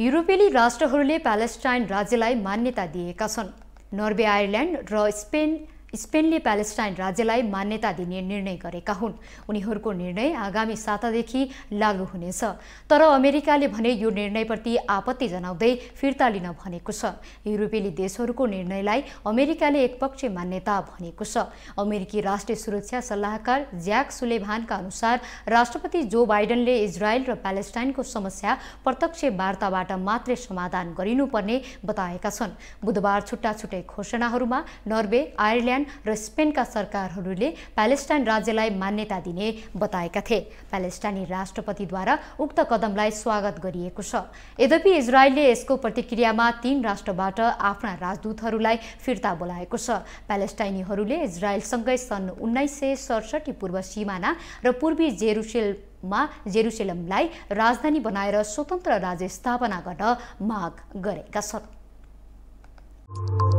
युरोपेली राष्ट्रहरूले प्यालेस्टाइन राज्यलाई मान्यता दिएका छन् नर्वे आयरल्यान्ड र स्पेन स्पेनले प्यालेस्टाइन राज्यलाई मान्यता दिने निर्णय गरेका हुन् उनीहरूको निर्णय आगामी सातादेखि लागू हुनेछ तर अमेरिकाले भने यो निर्णयप्रति आपत्ति जनाउँदै फिर्ता लिन भनेको छ युरोपेली देशहरूको निर्णयलाई अमेरिकाले एकपक्षीय मान्यता भनेको छ अमेरिकी राष्ट्रिय सुरक्षा सल्लाहकार ज्याक सुलेभानका अनुसार राष्ट्रपति जो बाइडनले इजरायल र प्यालेस्टाइनको समस्या प्रत्यक्ष वार्ताबाट मात्रै समाधान गरिनुपर्ने बताएका छन् बुधबार छुट्टा छुट्टै घोषणाहरूमा नर्वे आयरल्यान्ड पोल्यान्ड र स्पेनका सरकारहरूले प्यालेस्टाइन राज्यलाई मान्यता दिने बताएका थिए प्यालेस्टाइनी राष्ट्रपतिद्वारा उक्त कदमलाई स्वागत गरिएको छ यद्यपि इजरायलले यसको प्रतिक्रियामा तीन राष्ट्रबाट आफ्ना राजदूतहरूलाई फिर्ता बोलाएको छ प्यालेस्टाइनीहरूले इजरायलसँगै सन् उन्नाइस सय सडसठी पूर्व सिमाना र पूर्वी जेरुसेल मा जेरुसेलमलाई राजधानी बनाएर स्वतन्त्र राज्य स्थापना गर्न माग गरेका छन्